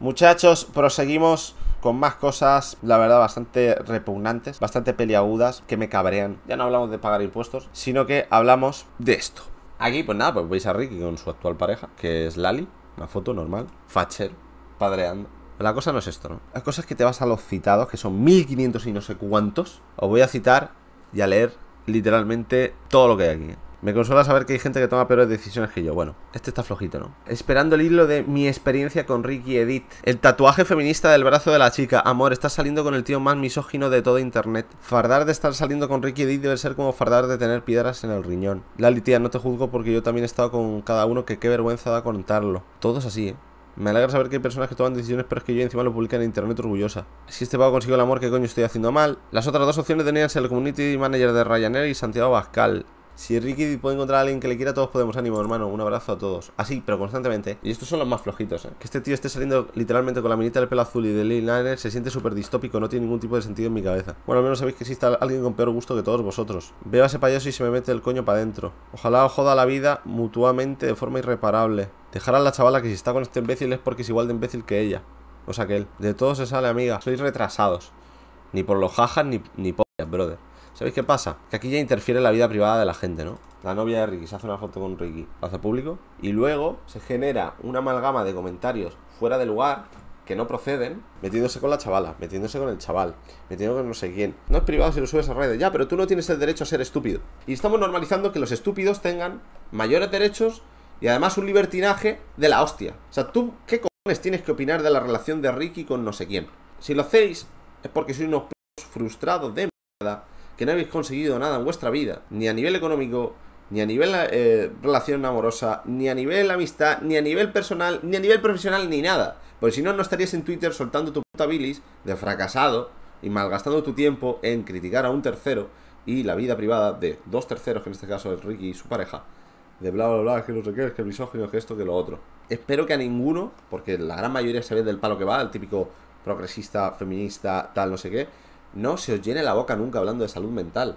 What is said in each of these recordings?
Muchachos, proseguimos con más cosas, la verdad, bastante repugnantes, bastante peliagudas, que me cabrean. Ya no hablamos de pagar impuestos, sino que hablamos de esto. Aquí, pues nada, pues veis a Ricky con su actual pareja, que es Lali, una foto normal, Facher, padreando. La cosa no es esto, ¿no? La cosa es que te vas a los citados, que son 1500 y no sé cuántos. Os voy a citar y a leer literalmente todo lo que hay aquí. Me consuela saber que hay gente que toma peores decisiones que yo. Bueno, este está flojito, ¿no? Esperando el hilo de mi experiencia con Ricky Edith. El tatuaje feminista del brazo de la chica. Amor, estás saliendo con el tío más misógino de todo internet. Fardar de estar saliendo con Ricky Edith debe ser como fardar de tener piedras en el riñón. Lali, tía, no te juzgo porque yo también he estado con cada uno que qué vergüenza da contarlo. Todos así, ¿eh? Me alegra saber que hay personas que toman decisiones, pero es que yo encima lo publican en internet orgullosa. Si este pago consigo el amor, ¿qué coño estoy haciendo mal? Las otras dos opciones tenían ser el community manager de Ryanair y Santiago Bascal. Si Ricky puede encontrar a alguien que le quiera, todos podemos. Ánimo, hermano. Un abrazo a todos. Así, pero constantemente. Y estos son los más flojitos, ¿eh? Que este tío esté saliendo literalmente con la minita del pelo azul y del liner se siente súper distópico. No tiene ningún tipo de sentido en mi cabeza. Bueno, al menos sabéis que existe alguien con peor gusto que todos vosotros. Veo a ese payaso y se me mete el coño para adentro. Ojalá os joda la vida mutuamente de forma irreparable. Dejar a la chavala que si está con este imbécil es porque es igual de imbécil que ella. O sea que él. De todos se sale, amiga. Sois retrasados. Ni por los jajas ni, ni por brother. ¿Sabéis qué pasa? Que aquí ya interfiere la vida privada de la gente, ¿no? La novia de Ricky se hace una foto con Ricky, lo hace público, y luego se genera una amalgama de comentarios fuera de lugar que no proceden, metiéndose con la chavala, metiéndose con el chaval, metiéndose con no sé quién. No es privado si lo subes a redes, ya, pero tú no tienes el derecho a ser estúpido. Y estamos normalizando que los estúpidos tengan mayores derechos y además un libertinaje de la hostia. O sea, tú, ¿qué cojones tienes que opinar de la relación de Ricky con no sé quién? Si lo hacéis, es porque sois unos frustrados de mierda que no habéis conseguido nada en vuestra vida, ni a nivel económico, ni a nivel eh, relación amorosa, ni a nivel amistad, ni a nivel personal, ni a nivel profesional, ni nada. Porque si no, no estarías en Twitter soltando tu puta bilis de fracasado y malgastando tu tiempo en criticar a un tercero y la vida privada de dos terceros, que en este caso es Ricky y su pareja, de bla bla bla, que no sé qué, que el misógino, que esto, que lo otro. Espero que a ninguno, porque la gran mayoría se ve del palo que va, el típico progresista, feminista, tal, no sé qué, no se os llene la boca nunca hablando de salud mental.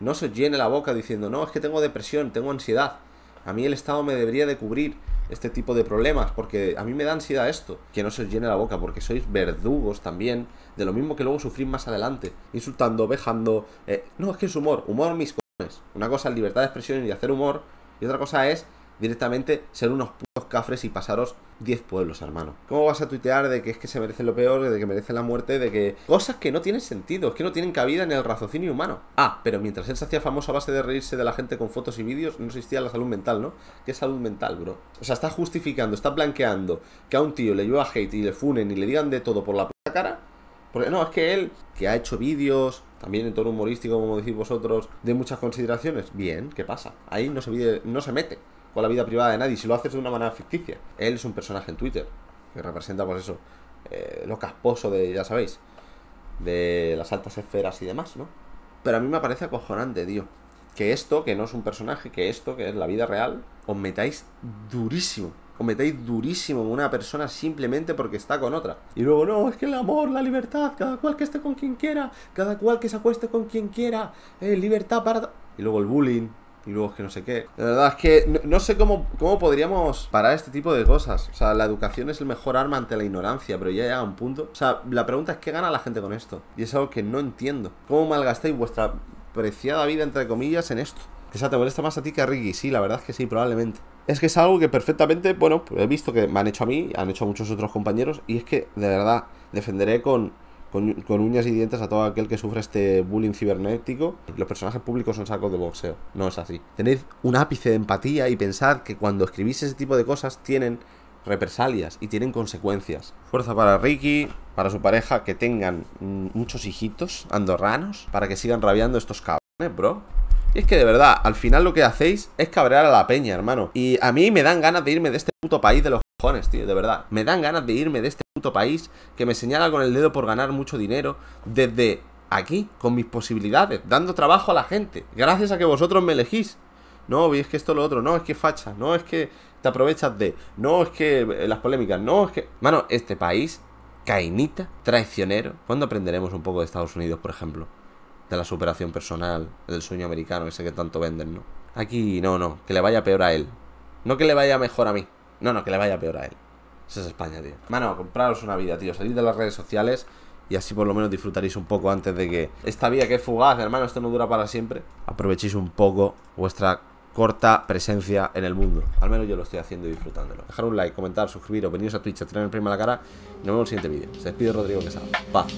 No se os llene la boca diciendo, no, es que tengo depresión, tengo ansiedad. A mí el Estado me debería de cubrir este tipo de problemas porque a mí me da ansiedad esto. Que no se os llene la boca porque sois verdugos también de lo mismo que luego sufrir más adelante. Insultando, vejando. Eh, no, es que es humor. Humor mis cojones. Una cosa es libertad de expresión y hacer humor. Y otra cosa es directamente ser unos cafres y pasaros 10 pueblos, hermano. ¿Cómo vas a tuitear de que es que se merece lo peor, de que merece la muerte, de que cosas que no tienen sentido, que no tienen cabida en el raciocinio humano? Ah, pero mientras él se hacía famoso a base de reírse de la gente con fotos y vídeos, no existía la salud mental, ¿no? ¿Qué salud mental, bro? O sea, está justificando, está blanqueando que a un tío le lleva hate y le funen y le digan de todo por la puta cara. Porque no, es que él, que ha hecho vídeos, también en tono humorístico, como decís vosotros, de muchas consideraciones, bien, ¿qué pasa? Ahí no se, no se mete con la vida privada de nadie, si lo haces de una manera ficticia. Él es un personaje en Twitter, que representa, pues eso, eh, lo casposo de, ya sabéis, de las altas esferas y demás, ¿no? Pero a mí me parece acojonante, tío. Que esto, que no es un personaje, que esto, que es la vida real, os metáis durísimo. Os metáis durísimo en una persona simplemente porque está con otra. Y luego, no, es que el amor, la libertad, cada cual que esté con quien quiera, cada cual que se acueste con quien quiera, eh, libertad para... Y luego el bullying, y luego es que no sé qué. La verdad es que no, sé cómo, cómo, podríamos parar este tipo de cosas. O sea, la educación es el mejor arma ante la ignorancia, pero ya llega un punto. O sea, la pregunta es qué gana la gente con esto. Y es algo que no entiendo. ¿Cómo malgastáis vuestra preciada vida, entre comillas, en esto? O sea, te molesta más a ti que a Ricky. Sí, la verdad es que sí, probablemente. Es que es algo que perfectamente, bueno, he visto que me han hecho a mí, han hecho a muchos otros compañeros, y es que, de verdad, defenderé con con, uñas y dientes a todo aquel que sufre este bullying cibernético. Los personajes públicos son sacos de boxeo, no es así. Tened un ápice de empatía y pensad que cuando escribís ese tipo de cosas tienen represalias y tienen consecuencias. Fuerza para Ricky, para su pareja, que tengan mm, muchos hijitos andorranos para que sigan rabiando estos cabrones, bro. Y es que de verdad, al final lo que hacéis es cabrear a la peña, hermano. Y a mí me dan ganas de irme de este puto país de los cojones, tío, de verdad. Me dan ganas de irme de este país, que me señala con el dedo por ganar mucho dinero, desde aquí, con mis posibilidades, dando trabajo a la gente, gracias a que vosotros me elegís. No, es que esto lo otro, no, es que facha, no, es que te aprovechas de, no, es que eh, las polémicas, no, es que... Mano, este país, cainita, traicionero, ¿cuándo aprenderemos un poco de Estados Unidos, por ejemplo? De la superación personal, del sueño americano, ese que tanto venden, ¿no? Aquí, no, no, que le vaya peor a él. No que le vaya mejor a mí. No, no, que le vaya peor a él es España, tío. Mano, compraros una vida, tío. Salid de las redes sociales y así por lo menos disfrutaréis un poco antes de que esta vida que es fugaz, hermano, esto no dura para siempre. Aprovechéis un poco vuestra corta presencia en el mundo. Al menos yo lo estoy haciendo y disfrutándolo. Dejar un like, comentar, suscribiros, veniros a Twitch, tener el primera la cara y nos vemos en el siguiente vídeo. Se despide Rodrigo Quesada. Paz.